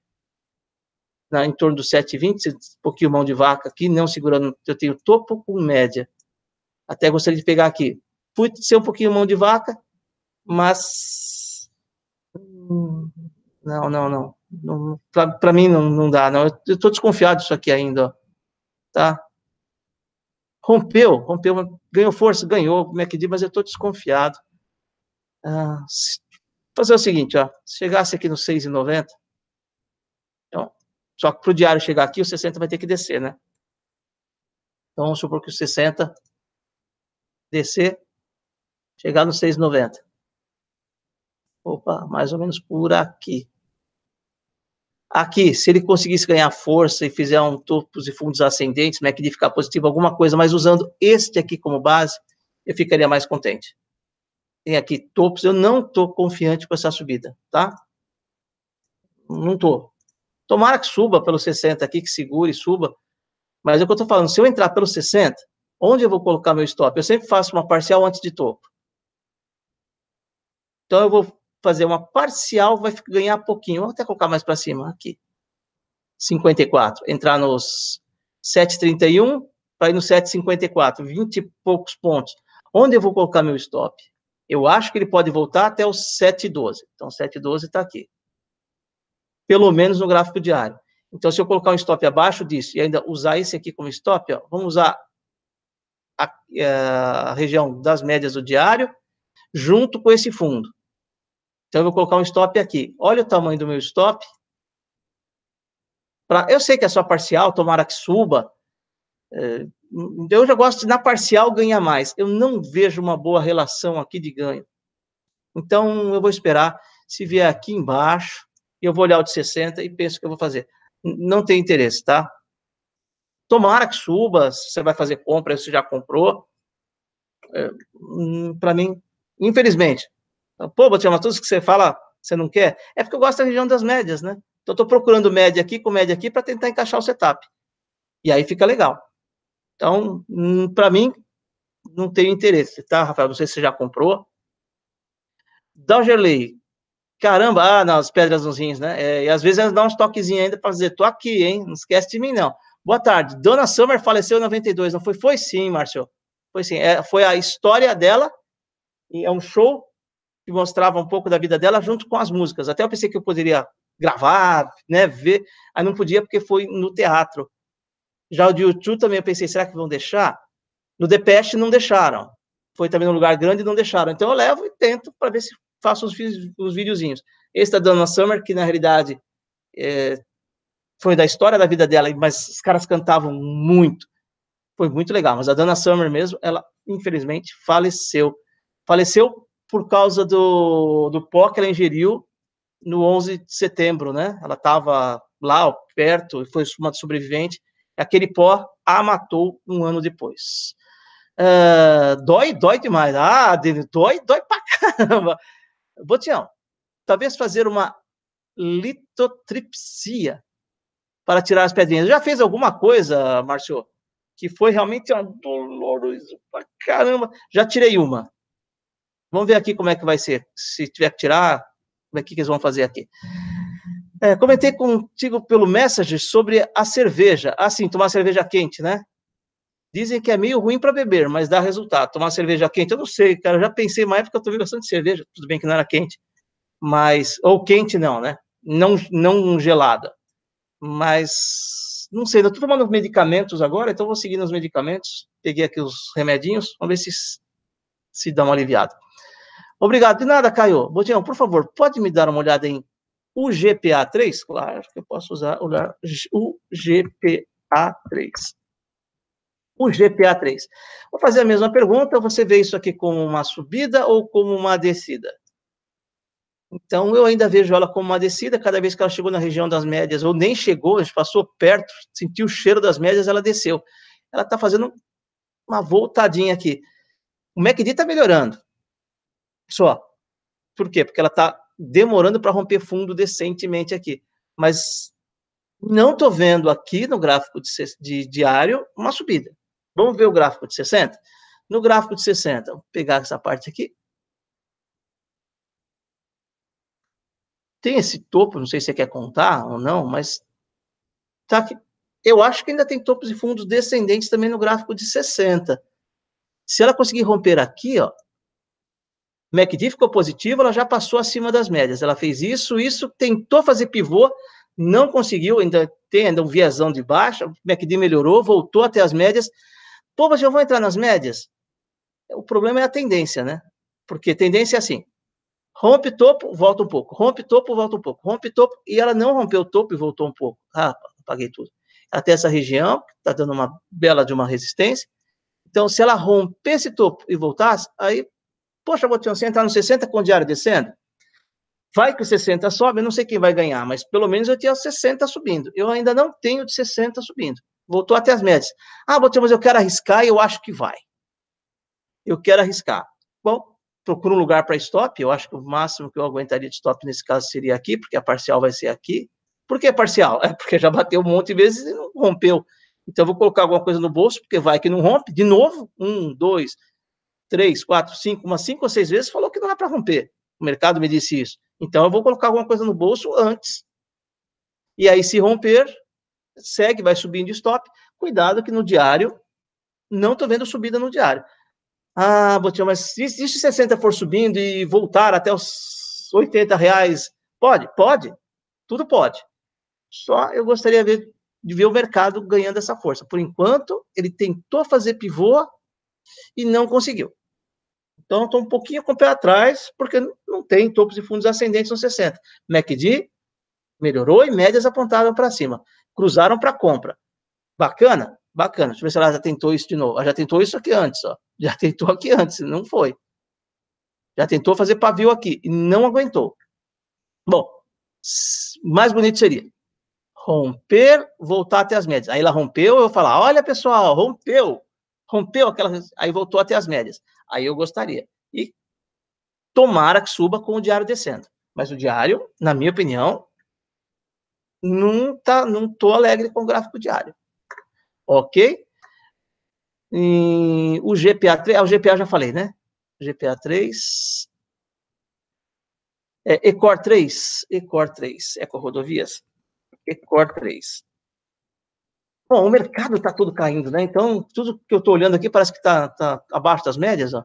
na, em torno dos 7,20, um pouquinho mão de vaca aqui, não segurando, eu tenho topo com média. Até gostaria de pegar aqui. Fui ser um pouquinho mão de vaca, mas. Não, não, não. não Para mim não, não dá, não. Eu estou desconfiado disso aqui ainda, ó. Tá? Rompeu, rompeu, ganhou força, ganhou, como é que diz, mas eu estou desconfiado. Ah, se fazer o seguinte, ó, se chegasse aqui no 6,90, então, só que para o diário chegar aqui, o 60 vai ter que descer, né? Então, vamos supor que o 60 descer, chegar no 6,90. Opa, mais ou menos por aqui. Aqui, se ele conseguisse ganhar força e fizer um topos e fundos ascendentes, MACD né, ficar positivo, alguma coisa, mas usando este aqui como base, eu ficaria mais contente tem aqui topos, eu não estou confiante com essa subida, tá? Não estou. Tomara que suba pelo 60 aqui, que segure, suba. Mas é o que eu estou falando, se eu entrar pelo 60, onde eu vou colocar meu stop? Eu sempre faço uma parcial antes de topo. Então eu vou fazer uma parcial, vai ganhar pouquinho. Vou até colocar mais para cima, aqui. 54. Entrar nos 7,31 para ir no 7,54. 20 e poucos pontos. Onde eu vou colocar meu stop? Eu acho que ele pode voltar até os 7,12. Então, 7,12 está aqui. Pelo menos no gráfico diário. Então, se eu colocar um stop abaixo disso e ainda usar esse aqui como stop, ó, vamos usar a, é, a, região das médias do diário junto com esse fundo. Então, eu vou colocar um stop aqui. Olha o tamanho do meu stop. Pra, eu sei que é só parcial, tomara que suba, então, eu já gosto de, na parcial, ganhar mais. Eu não vejo uma boa relação aqui de ganho. Então, eu vou esperar. Se vier aqui embaixo, eu vou olhar o de 60 e penso que eu vou fazer. Não tem interesse, tá? Tomara que suba, se você vai fazer compra, você já comprou. É, hum, para mim, infelizmente. Então, pô, Botiama, tudo que você fala, você não quer? É porque eu gosto da região das médias, né? Então, estou procurando média aqui com média aqui para tentar encaixar o setup. E aí fica legal. Então, hum, para mim, não tem interesse, tá, Rafael? Não sei se você já comprou. Dangerley, caramba, ah, não, as pedras nos rins, né? É, e às vezes elas dão uns toquezinhos ainda para dizer, tô aqui, hein? Não esquece de mim, não. Boa tarde. Dona Summer faleceu em 92, não foi? Foi sim, Márcio. Foi sim. É, foi a história dela, e é um show que mostrava um pouco da vida dela junto com as músicas. Até eu pensei que eu poderia gravar, né, ver, aí não podia porque foi no teatro. Já o de YouTube também eu pensei, será que vão deixar? No The não deixaram. Foi também num lugar grande e não deixaram. Então eu levo e tento para ver se faço os, os videozinhos. Esse da Donna Summer, que na realidade é, foi da história da vida dela, mas os caras cantavam muito. Foi muito legal. Mas a Donna Summer mesmo, ela infelizmente faleceu. Faleceu por causa do, do pó que ela ingeriu no 11 de setembro, né? Ela estava lá perto, foi uma sobrevivente aquele pó a matou um ano depois. Uh, dói, dói demais. Ah, dói, dói pra caramba. Botião, talvez fazer uma litotripsia para tirar as pedrinhas. Já fez alguma coisa, Márcio, que foi realmente um doloroso pra caramba? Já tirei uma. Vamos ver aqui como é que vai ser. Se tiver que tirar, como é que eles vão fazer aqui. É, comentei contigo pelo Messenger sobre a cerveja. Assim, ah, tomar cerveja quente, né? Dizem que é meio ruim para beber, mas dá resultado. Tomar cerveja quente, eu não sei, cara. já pensei mais porque eu tomei bastante cerveja. Tudo bem que não era quente, mas. Ou quente, não, né? Não, não gelada. Mas. Não sei, estou tomando medicamentos agora, então vou seguir nos medicamentos. Peguei aqui os remedinhos, vamos ver se, se dá um aliviado. Obrigado. De nada, Caio. Botião, por favor, pode me dar uma olhada em o GPA3, claro que eu posso usar o GPA3. O GPA3. Vou fazer a mesma pergunta, você vê isso aqui como uma subida ou como uma descida? Então, eu ainda vejo ela como uma descida, cada vez que ela chegou na região das médias, ou nem chegou, a gente passou perto, sentiu o cheiro das médias, ela desceu. Ela está fazendo uma voltadinha aqui. O MACD está melhorando. Só. Por quê? Porque ela está demorando para romper fundo decentemente aqui. Mas não estou vendo aqui no gráfico de, de, diário uma subida. Vamos ver o gráfico de 60? No gráfico de 60, vou pegar essa parte aqui. Tem esse topo, não sei se você quer contar ou não, mas tá aqui. Eu acho que ainda tem topos e fundos descendentes também no gráfico de 60. Se ela conseguir romper aqui, ó, MACD ficou positivo, ela já passou acima das médias. Ela fez isso, isso, tentou fazer pivô, não conseguiu, ainda tem ainda um viazão de baixa, o MACD melhorou, voltou até as médias. Pô, mas eu vou entrar nas médias? O problema é a tendência, né? Porque tendência é assim, rompe topo, volta um pouco, rompe topo, volta um pouco, rompe topo, e ela não rompeu o topo e voltou um pouco. Ah, apaguei tudo. Até essa região, está dando uma bela de uma resistência. Então, se ela romper esse topo e voltasse, aí Poxa, Botioncinho está no 60 com o diário descendo. Vai que o 60 sobe, eu não sei quem vai ganhar, mas pelo menos eu tinha 60 subindo. Eu ainda não tenho de 60 subindo. Voltou até as médias. Ah, Botinho, mas eu quero arriscar e eu acho que vai. Eu quero arriscar. Bom, procuro um lugar para stop. Eu acho que o máximo que eu aguentaria de stop nesse caso seria aqui, porque a parcial vai ser aqui. Por que parcial? É porque já bateu um monte de vezes e não rompeu. Então, eu vou colocar alguma coisa no bolso, porque vai que não rompe. De novo, um, dois, três, quatro, cinco, umas cinco ou seis vezes, falou que não é para romper. O mercado me disse isso. Então eu vou colocar alguma coisa no bolso antes. E aí, se romper, segue, vai subindo de stop. Cuidado que no diário, não estou vendo subida no diário. Ah, Botinho, mas e se 60 for subindo e voltar até os 80 reais? Pode? Pode. Tudo pode. Só eu gostaria ver, de ver o mercado ganhando essa força. Por enquanto, ele tentou fazer pivô e não conseguiu. Então, estou um pouquinho com o pé atrás, porque não tem topos e fundos ascendentes no 60. MACD melhorou e médias apontaram para cima. Cruzaram para compra. Bacana? Bacana. Deixa eu ver se ela já tentou isso de novo. Ela já tentou isso aqui antes, ó. Já <laughs> tentou aqui antes, não foi. Já tentou fazer pavio aqui e não aguentou. Bom, mais bonito seria romper, voltar até as médias. Aí ela rompeu, eu falar, olha pessoal, rompeu, rompeu aquela, aí voltou até as médias. Aí eu gostaria. E tomara que suba com o diário descendo. Mas o diário, na minha opinião, não tá, não tô alegre com o gráfico diário. Ok? E o GPA 3, ah, o GPA já falei, né? GPA 3. É, Ecor 3, Ecor 3, Eco Rodovias, Ecor 3. Bom, o mercado está tudo caindo, né? Então, tudo que eu estou olhando aqui parece que está tá abaixo das médias. Ó.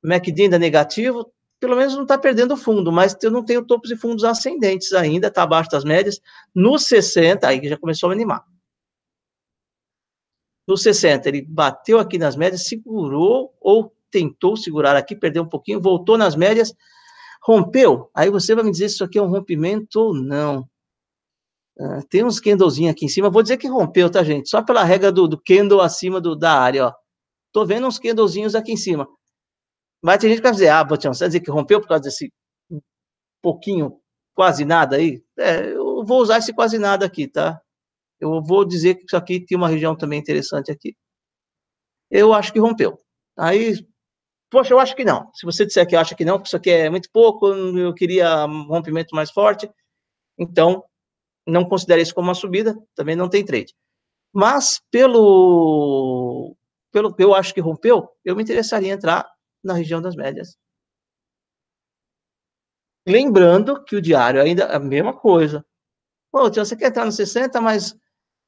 MACD ainda é negativo, pelo menos não está perdendo fundo, mas eu não tenho topos e fundos ascendentes ainda, está abaixo das médias. no 60, aí já começou a me animar. No 60, ele bateu aqui nas médias, segurou ou tentou segurar aqui, perdeu um pouquinho, voltou nas médias, rompeu. Aí você vai me dizer se isso aqui é um rompimento ou não. Ah, tem uns candlezinhos aqui em cima. Vou dizer que rompeu, tá, gente? Só pela regra do, do candle acima do, da área, ó. Tô vendo uns candlezinhos aqui em cima. Mas tem gente que vai dizer, ah, botão você vai dizer que rompeu por causa desse pouquinho, quase nada aí? É, eu vou usar esse quase nada aqui, tá? Eu vou dizer que isso aqui tem uma região também interessante aqui. Eu acho que rompeu. Aí, poxa, eu acho que não. Se você disser que acha que não, que isso aqui é muito pouco, eu queria um rompimento mais forte, então não considera isso como uma subida, também não tem trade. Mas pelo pelo que eu acho que rompeu, eu me interessaria em entrar na região das médias. Lembrando que o diário ainda é a mesma coisa. Pô, você quer entrar no 60, mas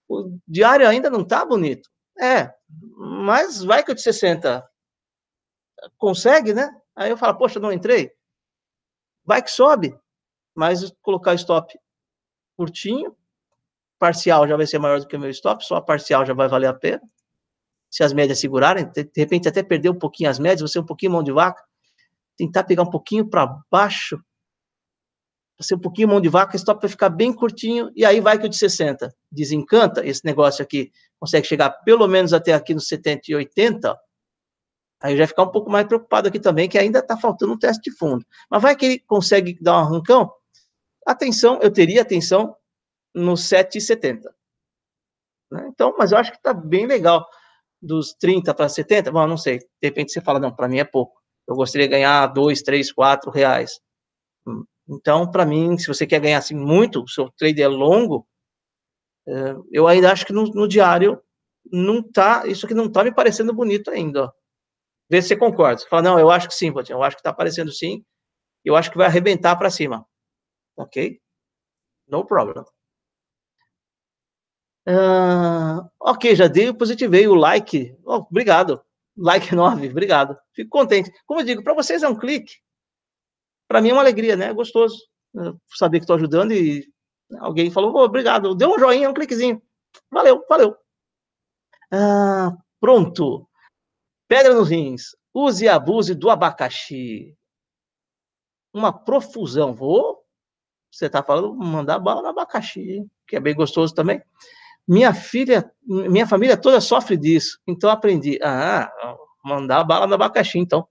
o diário ainda não tá bonito. É, mas vai que o de 60 consegue, né? Aí eu falo, poxa, não entrei. Vai que sobe, mas colocar stop curtinho, parcial já vai ser maior do que o meu stop, só a parcial já vai valer a pena. Se as médias segurarem, de repente até perder um pouquinho as médias, você é um pouquinho mão de vaca, tentar pegar um pouquinho para baixo, você um pouquinho mão de vaca, stop vai ficar bem curtinho, e aí vai que o de 60 desencanta, esse negócio aqui consegue chegar pelo menos até aqui nos 70 e 80, aí eu já ficar um pouco mais preocupado aqui também, que ainda está faltando um teste de fundo. Mas vai que ele consegue dar um arrancão, Atenção, eu teria atenção no 7,70. Né? Então, mas eu acho que está bem legal. Dos 30 para 70, bom, não sei. De repente você fala, não, para mim é pouco. Eu gostaria de ganhar 2, 3, 4 reais. Hum, então, para mim, se você quer ganhar assim muito, o seu trade é longo, é, eu ainda acho que no, no diário não tá, isso aqui não está me parecendo bonito ainda. Ó. Vê se você concorda. Você fala, não, eu acho que sim, eu acho que está aparecendo sim, eu acho que vai arrebentar para cima ok? No problem. Uh, ok, já dei, positivei o like. Oh, obrigado. Like 9, <laughs> obrigado. Fico contente. Como eu digo, para vocês é um clique. Para mim é uma alegria, né? É gostoso né? saber que estou ajudando e alguém falou, oh, obrigado. Deu um joinha, um cliquezinho. Valeu, valeu. Ah, pronto. Pedra nos rins. Use e abuse do abacaxi. Uma profusão. Vou você está falando, mandar bala no abacaxi, que é bem gostoso também. Minha filha, minha família toda sofre disso. Então aprendi, ah, mandar bala no abacaxi, então.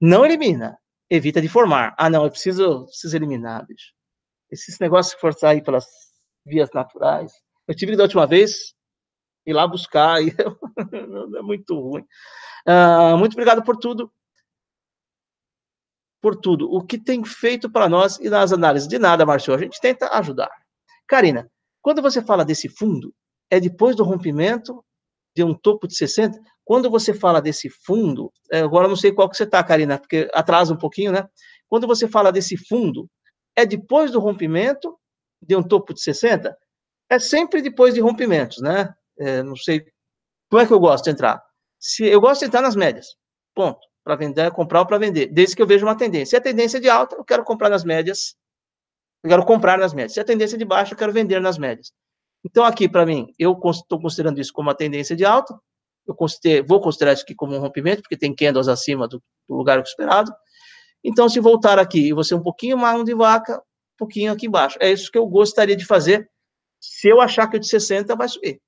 Não elimina, evita de formar. Ah, não, eu preciso, preciso eliminar, bicho. Esses negócios que for sair pelas vias naturais. Eu tive da última vez ir lá buscar, <laughs> e eu, é muito ruim. Ah, muito obrigado por tudo por tudo o que tem feito para nós e nas análises. De nada, Márcio, a gente tenta ajudar. Karina, quando você fala desse fundo, é depois do rompimento de um topo de 60? Quando você fala desse fundo, é, agora não sei qual que você está, Karina, porque atrasa um pouquinho, né? Quando você fala desse fundo, é depois do rompimento de um topo de 60? É sempre depois de rompimentos, né? É, não sei como é que eu gosto de entrar. Se eu gosto de entrar nas médias, ponto para vender, né, comprar ou para vender, desde que eu veja uma tendência. Se a tendência é de alta, eu quero comprar nas médias, eu quero comprar nas médias. Se a tendência é de baixa, eu quero vender nas médias. Então, aqui, para mim, eu estou considerando isso como uma tendência de alta, eu consider, vou considerar isso aqui como um rompimento, porque tem candles acima do, do lugar esperado. Então, se voltar aqui e você é um pouquinho mais de vaca, um pouquinho aqui embaixo. É isso que eu gostaria de fazer se eu achar que o de 60 vai subir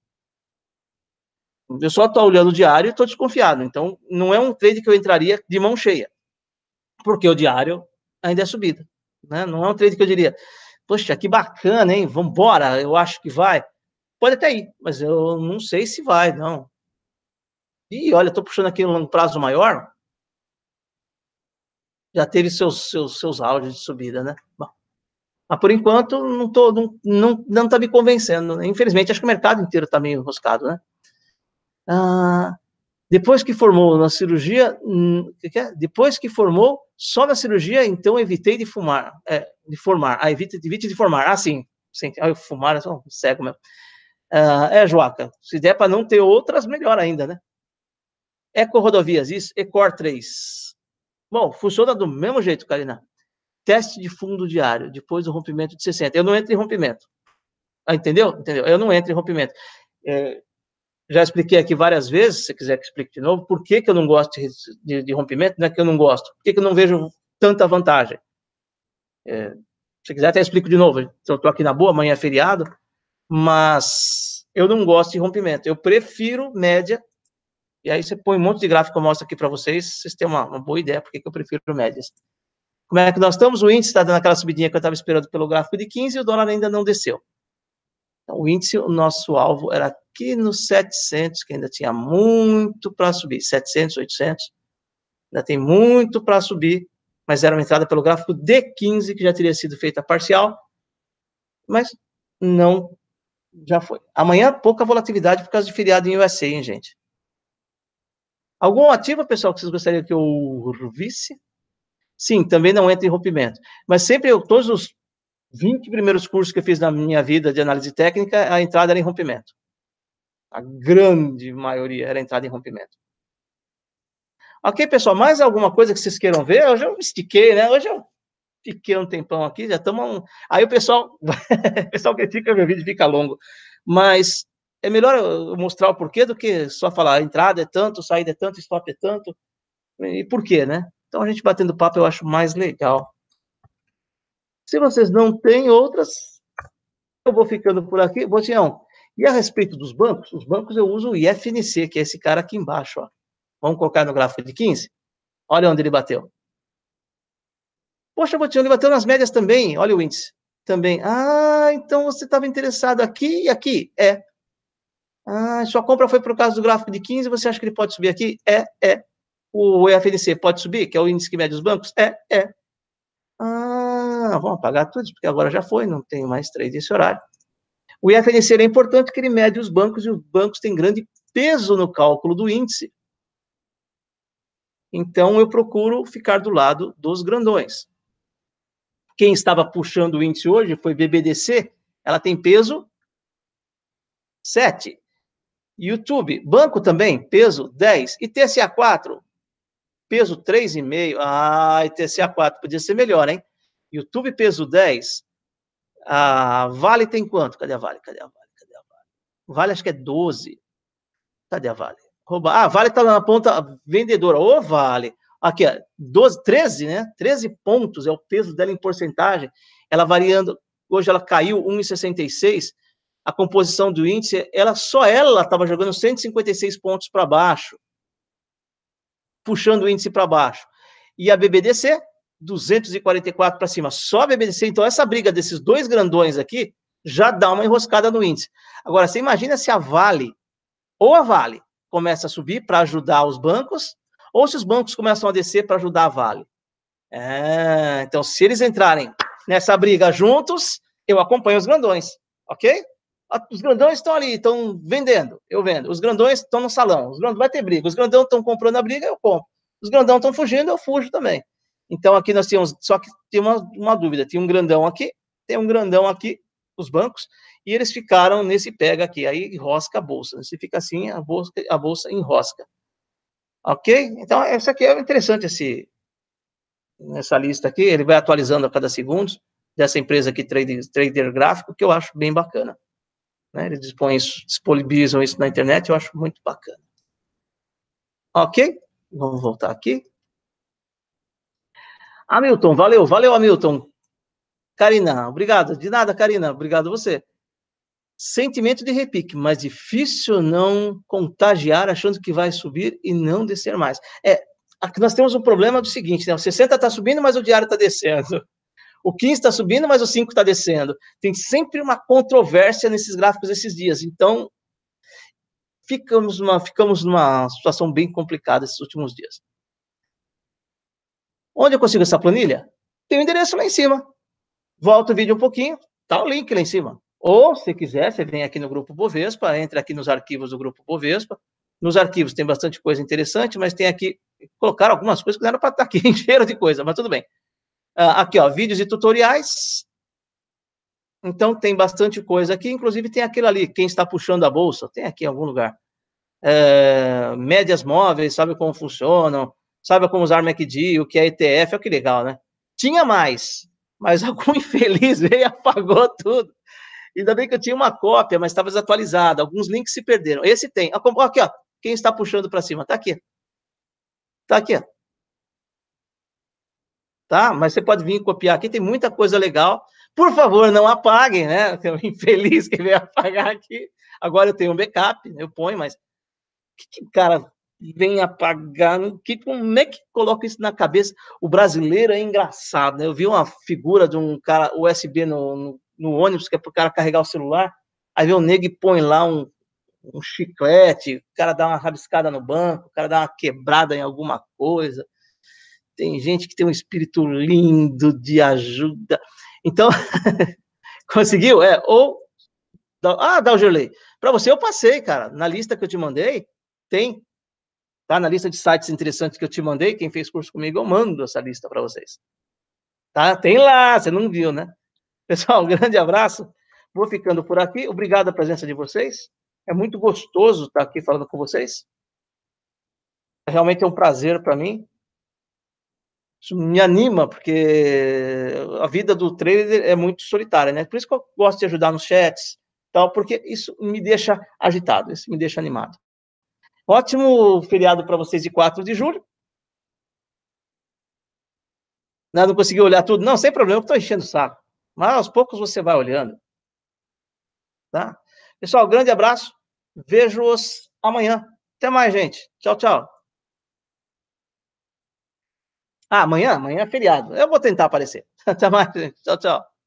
eu só estou olhando o diário e estou desconfiado. Então, não é um trade que eu entraria de mão cheia, porque o diário ainda é subida. Né? Não é um trade que eu diria, poxa, que bacana, hein? Vamos embora, eu acho que vai. Pode até ir, mas eu não sei se vai, não. E olha, estou puxando aqui no longo prazo maior. Já teve seus, seus, seus áudios de subida, né? Bom, mas por enquanto, não está não, não, não tá me convencendo. Infelizmente, acho que o mercado inteiro está meio enroscado, né? Ah, depois que formou na cirurgia, hum, é? depois que formou só na cirurgia, então evitei de fumar, é, de formar. Ah, evite, evite de formar. Ah, sim, sim. Ah, eu fumar, eu sou cego mesmo. Ah, é, Joaca, se der para não ter outras, melhor ainda, né? Eco Rodovias, isso, Ecor 3. Bom, funciona do mesmo jeito, Karina. Teste de fundo diário, depois do rompimento de 60. Eu não entro em rompimento. Ah, entendeu? Entendeu? Eu não entro em rompimento. É, já expliquei aqui várias vezes, se quiser que explique de novo, por que, que eu não gosto de, de, rompimento, não é que eu não gosto, por que, que eu não vejo tanta vantagem. É, se quiser até explico de novo, eu estou aqui na boa, amanhã é feriado, mas eu não gosto de rompimento, eu prefiro média, e aí você põe um monte de gráfico eu mostro aqui para vocês, vocês têm uma, uma boa ideia porque que eu prefiro médias. Como é que nós estamos? O índice está dando aquela subidinha que eu estava esperando pelo gráfico de 15 e o dólar ainda não desceu. Então, o índice, o nosso alvo era aqui nos 700, que ainda tinha muito para subir, 700, 800, ainda tem muito para subir, mas era uma entrada pelo gráfico D15, que já teria sido feita parcial, mas não, já foi. Amanhã, pouca volatilidade por causa de feriado em USA, hein, gente? Algum ativo, pessoal, que vocês gostariam que eu visse? Sim, também não entra em rompimento. Mas sempre eu, todos os 20 primeiros cursos que eu fiz na minha vida de análise técnica, a entrada era em rompimento. A grande maioria era entrada em rompimento. Ok, pessoal, mais alguma coisa que vocês queiram ver? Hoje eu estiquei, né? Hoje eu fiquei um tempão aqui, já estamos. Um... Aí o pessoal, <laughs> o pessoal critica meu vídeo, fica longo. Mas é melhor eu mostrar o porquê do que só falar entrada é tanto, saída é tanto, stop é tanto. E por quê, né? Então a gente batendo papo eu acho mais legal. Se vocês não têm outras, eu vou ficando por aqui. Botião, assim, e a respeito dos bancos? Os bancos eu uso o IFNC, que é esse cara aqui embaixo. Ó. Vamos colocar no gráfico de 15? Olha onde ele bateu. Poxa, Botinho, ele bateu nas médias também. Olha o índice. Também. Ah, então você estava interessado aqui e aqui? É. Ah, sua compra foi por causa do gráfico de 15, você acha que ele pode subir aqui? É, é. O EFNC pode subir, que é o índice que mede os bancos? É, é. Ah, não, vamos apagar tudo, porque agora já foi, não tem mais três desse horário. O IFNC é importante porque ele mede os bancos e os bancos têm grande peso no cálculo do índice. Então, eu procuro ficar do lado dos grandões. Quem estava puxando o índice hoje foi BBDC, ela tem peso 7. YouTube, banco também, peso 10. E TCA4, peso 3,5. Ah, e 4 podia ser melhor, hein? YouTube peso 10, a Vale tem quanto? Cadê a Vale? Cadê a Vale? Cadê a Vale? Vale acho que é 12. Cadê a Vale? Rouba. Ah, a Vale tá na ponta vendedora. Ô, Vale. Aqui, ó, 12, 13, né? 13 pontos é o peso dela em porcentagem. Ela variando, hoje ela caiu 1,66. A composição do índice, ela só ela estava jogando 156 pontos para baixo, puxando o índice para baixo. E a BBDC 244 para cima. Só a BBDC, então essa briga desses dois grandões aqui já dá uma enroscada no índice. Agora, você imagina se a Vale ou a Vale começa a subir para ajudar os bancos, ou se os bancos começam a descer para ajudar a Vale. É, então, se eles entrarem nessa briga juntos, eu acompanho os grandões, ok? Os grandões estão ali, estão vendendo, eu vendo. Os grandões estão no salão, os grandões vai ter briga. Os grandões estão comprando a briga, eu compro. Os grandões estão fugindo, eu fujo também. Então aqui nós tínhamos, só que tinha uma, uma dúvida, tinha um grandão aqui, tem um grandão aqui, os bancos, e eles ficaram nesse pega aqui, aí enrosca a bolsa. Né? Se fica assim, a bolsa, a bolsa enrosca. Ok? Então, essa aqui é interessante, esse, essa lista aqui, ele vai atualizando a cada segundo dessa empresa aqui, Trader, Trader Gráfico, que eu acho bem bacana. Né? Eles dispõem isso, disponibilizam isso na internet, eu acho muito bacana. Ok? Vamos voltar aqui. Hamilton, valeu, valeu, Hamilton. Karina, obrigado. De nada, Karina, obrigado a você. Sentimento de repique, mas difícil não contagiar achando que vai subir e não descer mais. É, aqui nós temos um problema do seguinte, né? O 60 está subindo, mas o diário está descendo. O 15 está subindo, mas o 5 está descendo. Tem sempre uma controvérsia nesses gráficos esses dias. Então, ficamos numa, ficamos numa situação bem complicada esses últimos dias. Onde eu consigo essa planilha? Tem o um endereço lá em cima. Volta o vídeo um pouquinho, tá o link lá em cima. Ou, se quiser, você vem aqui no Grupo Bovespa, entra aqui nos arquivos do Grupo Bovespa. Nos arquivos tem bastante coisa interessante, mas tem aqui, colocaram algumas coisas que não era para estar tá aqui, <laughs> cheiro de coisa, mas tudo bem. Ah, aqui, ó, vídeos e tutoriais. Então, tem bastante coisa aqui, inclusive tem aquilo ali, quem está puxando a bolsa, tem aqui em algum lugar. É, médias móveis, sabe como funcionam, saiba como usar MACD, o que é ETF, olha que legal, né? Tinha mais, mas <laughs> algum infeliz veio e apagou tudo. Ainda bem que eu tinha uma cópia, mas estava desatualizada. Alguns links se perderam. Esse tem. Aqui, ó. Quem está puxando para cima? Está aqui. Está aqui, ó. Tá? Mas você pode vir copiar aqui, tem muita coisa legal. Por favor, não apaguem, né? <laughs> Tem um infeliz que veio <laughs> apagar aqui. Agora eu tenho um backup, eu ponho, mas que, que cara vem apagar. Que, como é que coloca isso na cabeça? O brasileiro é engraçado, né? Eu vi uma figura de um cara USB no, no, no ônibus, que é para o cara carregar o celular. Aí vem o nego e põe lá um, um chiclete, o cara dá uma rabiscada no banco, o cara dá uma quebrada em alguma coisa. Tem gente que tem um espírito lindo de ajuda. Então, <laughs> conseguiu? É, ou. Ah, dá Para você, eu passei, cara. Na lista que eu te mandei, tem Tá na lista de sites interessantes que eu te mandei, quem fez curso comigo, eu mando essa lista para vocês. Tá? Tem lá, você não viu, né? <laughs> Pessoal, um grande abraço. Vou ficando por aqui. Obrigado a presença de vocês. É muito gostoso estar aqui falando com vocês. Realmente é um prazer para mim. Isso me anima, porque a vida do trader é muito solitária, né? Por isso que eu gosto de ajudar nos chats, tal, porque isso me deixa agitado, isso me deixa animado. Ótimo feriado para vocês de 4 de julho. Não, conseguiu consegui olhar tudo. Não, sem problema, estou enchendo o saco. Mas aos poucos você vai olhando. Tá? Pessoal, grande abraço. Vejo-os amanhã. Até mais, gente. Tchau, tchau. Ah, amanhã? Amanhã é feriado. Eu vou tentar aparecer. <laughs> Até mais, gente. Tchau, tchau.